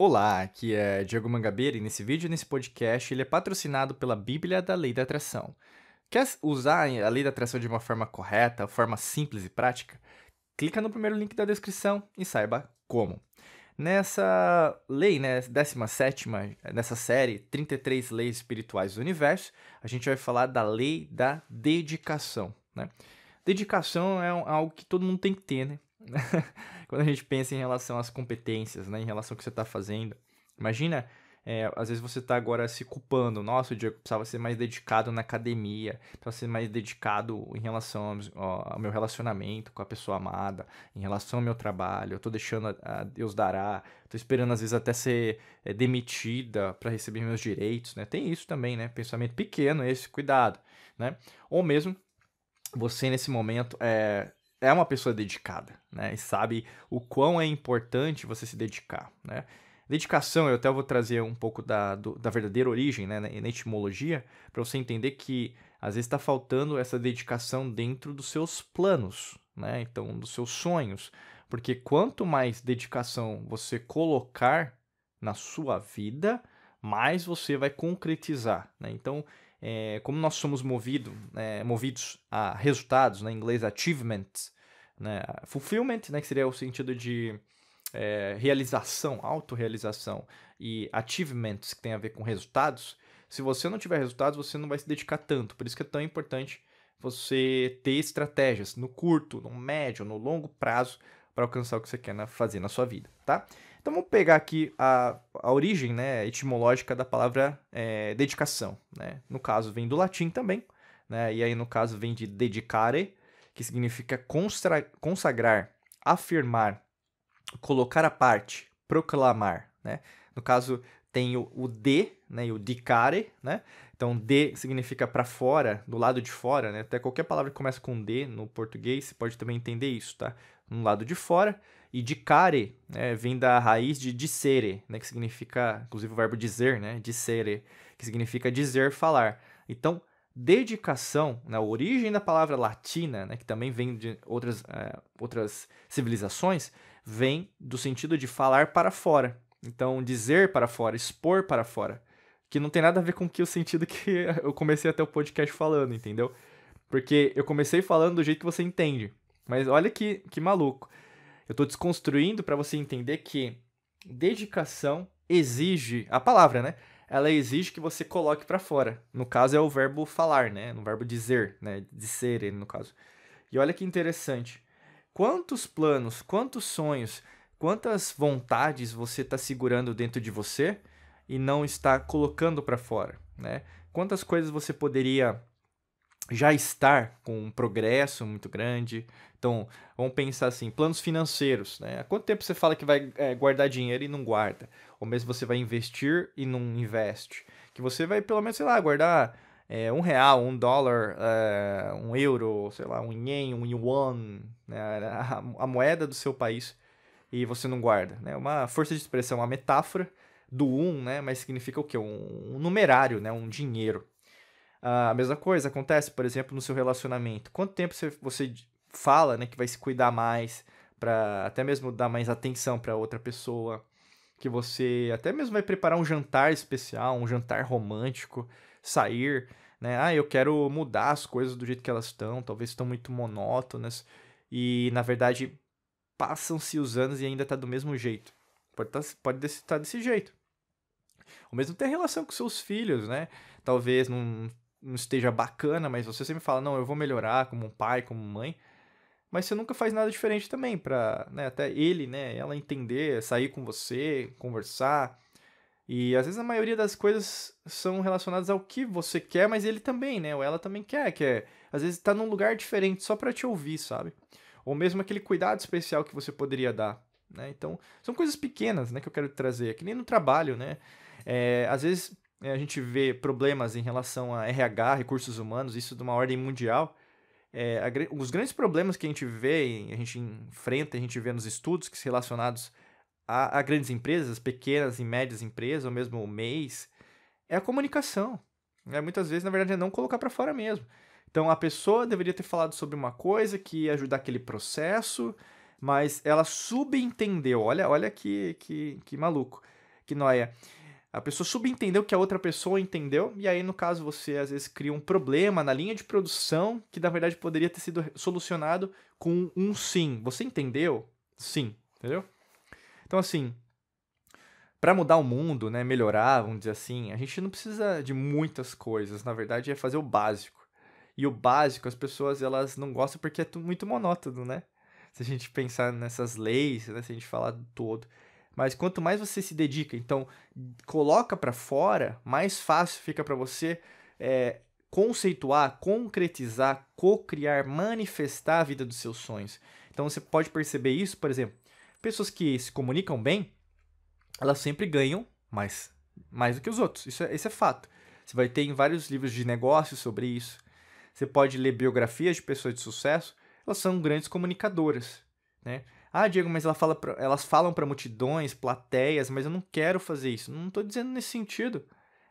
Olá, aqui é Diego Mangabeira e nesse vídeo, nesse podcast, ele é patrocinado pela Bíblia da Lei da Atração. Quer usar a Lei da Atração de uma forma correta, forma simples e prática? Clica no primeiro link da descrição e saiba como. Nessa lei, né, 17, nessa série 33 Leis Espirituais do Universo, a gente vai falar da lei da dedicação. Né? Dedicação é algo que todo mundo tem que ter, né? quando a gente pensa em relação às competências, né? Em relação ao que você está fazendo. Imagina, é, às vezes você está agora se culpando. Nossa, o Diego precisava ser mais dedicado na academia, precisava ser mais dedicado em relação ao, ao meu relacionamento com a pessoa amada, em relação ao meu trabalho. Eu estou deixando a, a, Deus dará, estou esperando às vezes até ser é, demitida para receber meus direitos, né? Tem isso também, né? Pensamento pequeno, esse cuidado, né? Ou mesmo você nesse momento é, é uma pessoa dedicada, né? E sabe o quão é importante você se dedicar, né? Dedicação, eu até vou trazer um pouco da, do, da verdadeira origem, né, na etimologia, para você entender que às vezes está faltando essa dedicação dentro dos seus planos, né? Então, dos seus sonhos. Porque quanto mais dedicação você colocar na sua vida, mais você vai concretizar, né? Então, é, como nós somos movido, é, movidos a resultados, né, em inglês achievement, né, fulfillment, né, que seria o sentido de é, realização, autorrealização, e achievements, que tem a ver com resultados, se você não tiver resultados, você não vai se dedicar tanto. Por isso que é tão importante você ter estratégias no curto, no médio, no longo prazo para alcançar o que você quer fazer na sua vida, tá? Então vamos pegar aqui a, a origem né, etimológica da palavra é, dedicação. Né? No caso, vem do latim também, né? e aí no caso vem de dedicare, que significa consagrar, afirmar, colocar à parte, proclamar. Né? No caso, tem o, o de né, e o dicare, né? Então, de significa para fora, do lado de fora, né? Até qualquer palavra que começa com D no português, você pode também entender isso, tá? no lado de fora, e dicare né, vem da raiz de dissere, né, que significa, inclusive o verbo dizer, né, dissere, que significa dizer, falar. Então, dedicação, na né, origem da palavra latina, né, que também vem de outras, é, outras civilizações, vem do sentido de falar para fora. Então, dizer para fora, expor para fora. Que não tem nada a ver com que o sentido que eu comecei até o podcast falando, entendeu? Porque eu comecei falando do jeito que você entende. Mas olha que, que maluco. Eu estou desconstruindo para você entender que dedicação exige a palavra, né? Ela exige que você coloque para fora. No caso é o verbo falar, né? No verbo dizer, né? De ser, ele no caso. E olha que interessante. Quantos planos, quantos sonhos, quantas vontades você está segurando dentro de você e não está colocando para fora, né? Quantas coisas você poderia já estar com um progresso muito grande, então, vamos pensar assim, planos financeiros, né? Há quanto tempo você fala que vai é, guardar dinheiro e não guarda? Ou mesmo você vai investir e não investe? Que você vai, pelo menos, sei lá, guardar é, um real, um dólar, é, um euro, sei lá, um yen um yuan, né? a, a, moeda do seu país, e você não guarda, né? Uma força de expressão, uma metáfora do um, né? Mas significa o quê? Um, um numerário, né? Um dinheiro. Ah, a mesma coisa acontece, por exemplo, no seu relacionamento. Quanto tempo você, você fala, né, que vai se cuidar mais, para até mesmo dar mais atenção para outra pessoa, que você até mesmo vai preparar um jantar especial, um jantar romântico, sair, né? Ah, eu quero mudar as coisas do jeito que elas estão, talvez estão muito monótonas e na verdade passam-se os anos e ainda tá do mesmo jeito. Pode tá, pode estar tá desse jeito. O mesmo tem relação com seus filhos, né? Talvez não, não esteja bacana, mas você sempre fala, não, eu vou melhorar como pai, como mãe mas você nunca faz nada diferente também para né, até ele, né, ela entender, sair com você, conversar. E às vezes a maioria das coisas são relacionadas ao que você quer, mas ele também, né, ou ela também quer, que é, às vezes está num lugar diferente só para te ouvir, sabe? Ou mesmo aquele cuidado especial que você poderia dar, né? Então, são coisas pequenas, né, que eu quero trazer, é que nem no trabalho, né? É, às vezes é, a gente vê problemas em relação a RH, recursos humanos, isso de uma ordem mundial, é, a, os grandes problemas que a gente vê, a gente enfrenta, a gente vê nos estudos que se relacionados a, a, grandes empresas, pequenas e médias empresas, ou mesmo o mês, é a comunicação. Né? Muitas vezes, na verdade, é não colocar para fora mesmo. Então, a pessoa deveria ter falado sobre uma coisa que ia ajudar aquele processo, mas ela subentendeu. Olha, olha que, que, que maluco, que noia. É a pessoa subentendeu que a outra pessoa entendeu, e aí, no caso, você às vezes cria um problema na linha de produção que na verdade poderia ter sido solucionado com um sim. Você entendeu? Sim, entendeu? Então, assim, para mudar o mundo, né, melhorar, vamos dizer assim, a gente não precisa de muitas coisas, na verdade é fazer o básico. E o básico as pessoas elas não gostam porque é muito monótono, né? Se a gente pensar nessas leis, né, se a gente falar do todo. Mas quanto mais você se dedica, então coloca para fora, mais fácil fica para você é, conceituar, concretizar, co-criar, manifestar a vida dos seus sonhos. Então você pode perceber isso, por exemplo, pessoas que se comunicam bem, elas sempre ganham mais, mais do que os outros. Isso é, esse é fato. Você vai ter em vários livros de negócios sobre isso. Você pode ler biografias de pessoas de sucesso, elas são grandes comunicadoras, né? Ah, Diego, mas ela fala pra, elas falam para multidões, plateias, mas eu não quero fazer isso. Não estou dizendo nesse sentido.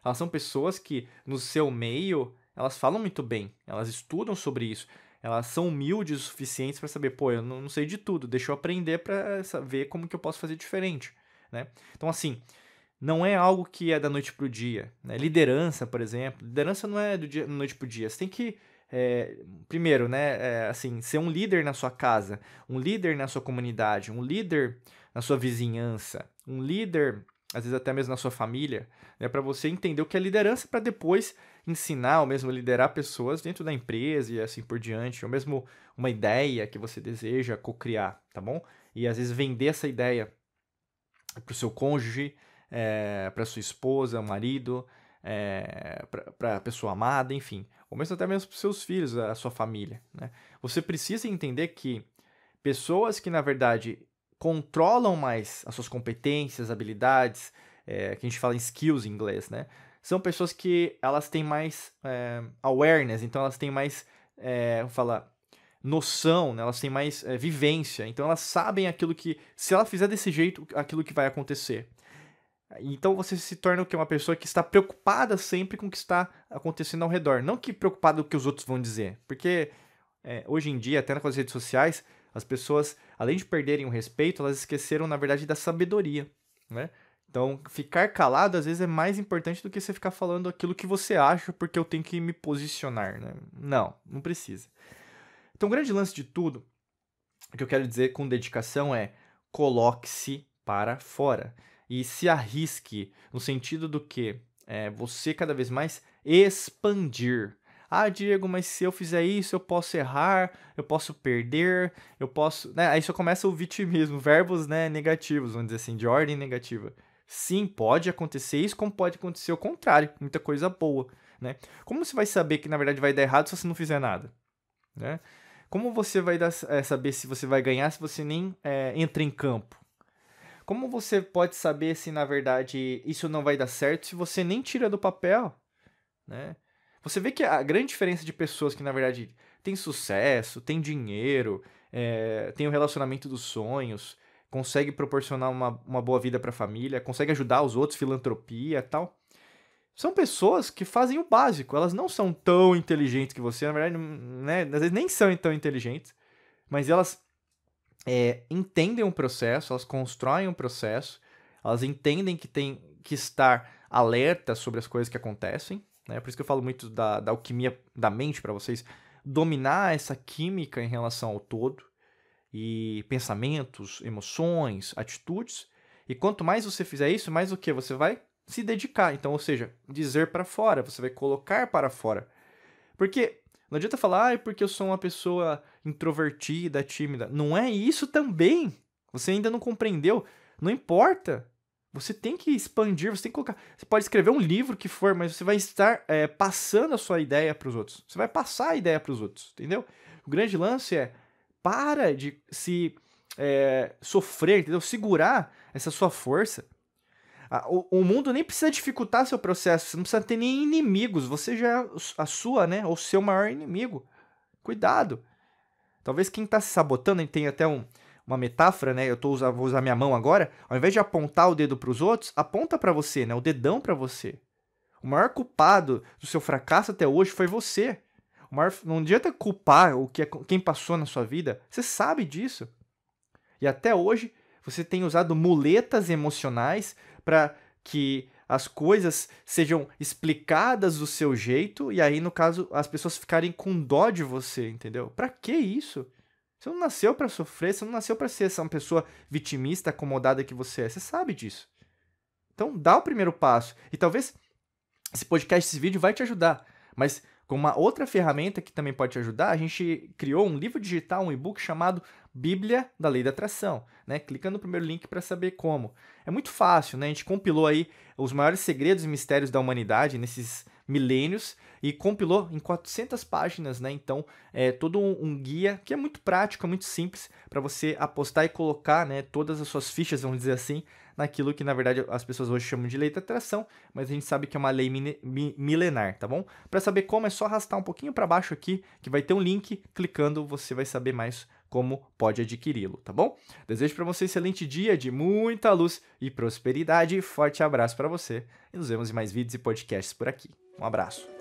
Elas são pessoas que, no seu meio, elas falam muito bem, elas estudam sobre isso, elas são humildes o suficiente para saber, pô, eu não, não, sei de tudo, deixa eu aprender para ver como que eu posso fazer diferente, né? Então, assim, não é algo que é da noite pro dia. Né? Liderança, por exemplo, liderança não é do dia, da noite pro dia. Você tem que é, primeiro, né, é, assim, ser um líder na sua casa, um líder na sua comunidade, um líder na sua vizinhança, um líder às vezes até mesmo na sua família, né, para você entender o que é liderança para depois ensinar ou mesmo liderar pessoas dentro da empresa e assim por diante, ou mesmo uma ideia que você deseja co-criar, tá bom? E às vezes vender essa ideia para o seu cônjuge, é, para sua esposa, marido, é, eh, para a pessoa amada, enfim, ou mesmo até mesmo para seus filhos, a sua família. Né? Você precisa entender que pessoas que, na verdade, controlam mais as suas competências, habilidades, é, que a gente fala em skills em inglês, né? São pessoas que elas têm mais é, awareness, então elas têm mais, é, vou falar, noção, né? elas têm mais é, vivência, então elas sabem aquilo que, se ela fizer desse jeito, aquilo que vai acontecer. Então você se torna o que? Uma pessoa que está preocupada sempre com o que está acontecendo ao redor. Não que preocupada com o que os outros vão dizer. Porque é, hoje em dia, até com as redes sociais, as pessoas, além de perderem o respeito, elas esqueceram, na verdade, da sabedoria. Né? Então, ficar calado às vezes é mais importante do que você ficar falando aquilo que você acha porque eu tenho que me posicionar. Né? Não, não precisa. Então, o grande lance de tudo, o que eu quero dizer com dedicação é coloque-se para fora e se arrisque, no sentido do que é, você cada vez mais expandir. Ah, Diego, mas se eu fizer isso, eu posso errar, eu posso perder, eu posso. Né? Aí só começa o vitimismo, verbos né, negativos, vamos dizer assim, de ordem negativa. Sim, pode acontecer isso, como pode acontecer o contrário, muita coisa boa. Né? Como você vai saber que na verdade vai dar errado se você não fizer nada? Né? Como você vai dar, é, saber se você vai ganhar se você nem é, entra em campo? Como você pode saber se na verdade isso não vai dar certo se você nem tira do papel, né? Você vê que a grande diferença de pessoas que na verdade têm sucesso, têm dinheiro, é, têm o relacionamento dos sonhos, consegue proporcionar uma, uma boa vida para a família, consegue ajudar os outros, filantropia, tal são pessoas que fazem o básico. Elas não são tão inteligentes que você, na verdade, né? Às vezes nem são tão inteligentes, mas elas é, entendem um processo, elas constroem um processo, elas entendem que tem que estar alerta sobre as coisas que acontecem. Né? Por isso que eu falo muito da, da alquimia da mente para vocês. Dominar essa química em relação ao todo e pensamentos, emoções, atitudes. E quanto mais você fizer isso, mais o que você vai se dedicar. Então, ou seja, dizer para fora, você vai colocar para fora. Porque não adianta falar, ah, é porque eu sou uma pessoa introvertida, tímida. Não é isso também. Você ainda não compreendeu. Não importa. Você tem que expandir, você tem que colocar. Você pode escrever um livro que for, mas você vai estar é, passando a sua ideia para os outros. Você vai passar a ideia para os outros, entendeu? O grande lance é para de se é, sofrer, entendeu? Segurar essa sua força o, o, mundo nem precisa dificultar seu processo, você não precisa ter nem inimigos, você já é a sua, né? Ou seu maior inimigo. Cuidado. Talvez quem está se sabotando, ele tem até um, uma metáfora, né? Eu tô usar, vou usar minha mão agora. Ao invés de apontar o dedo para os outros, aponta para você, né? O dedão para você. O maior culpado do seu fracasso até hoje foi você. O maior, não adianta culpar o que é, quem passou na sua vida. Você sabe disso. E até hoje você tem usado muletas emocionais para que as coisas sejam explicadas do seu jeito e aí, no caso, as pessoas ficarem com dó de você, entendeu? Para que isso? Você não nasceu para sofrer, você não nasceu para ser essa pessoa vitimista, acomodada que você é. Você sabe disso. Então, dá o primeiro passo. E talvez esse podcast, esse vídeo vai te ajudar. Mas com uma outra ferramenta que também pode te ajudar, a gente criou um livro digital, um e-book chamado Bíblia da Lei da Atração. Né? Clica no primeiro link para saber como. É muito fácil, né? A gente compilou aí os maiores segredos e mistérios da humanidade nesses milênios e compilou em 400 páginas, né? Então, é todo um, um guia que é muito prático, é muito simples para você apostar e colocar, né, todas as suas fichas, vamos dizer assim, naquilo que na verdade as pessoas hoje chamam de lei da atração, mas a gente sabe que é uma lei milenar, tá bom? Para saber como é só arrastar um pouquinho para baixo aqui, que vai ter um link, clicando você vai saber mais como pode adquiri-lo, tá bom? Desejo para você um excelente dia de muita luz e prosperidade. Forte abraço para você e nos vemos em mais vídeos e podcasts por aqui. Um abraço.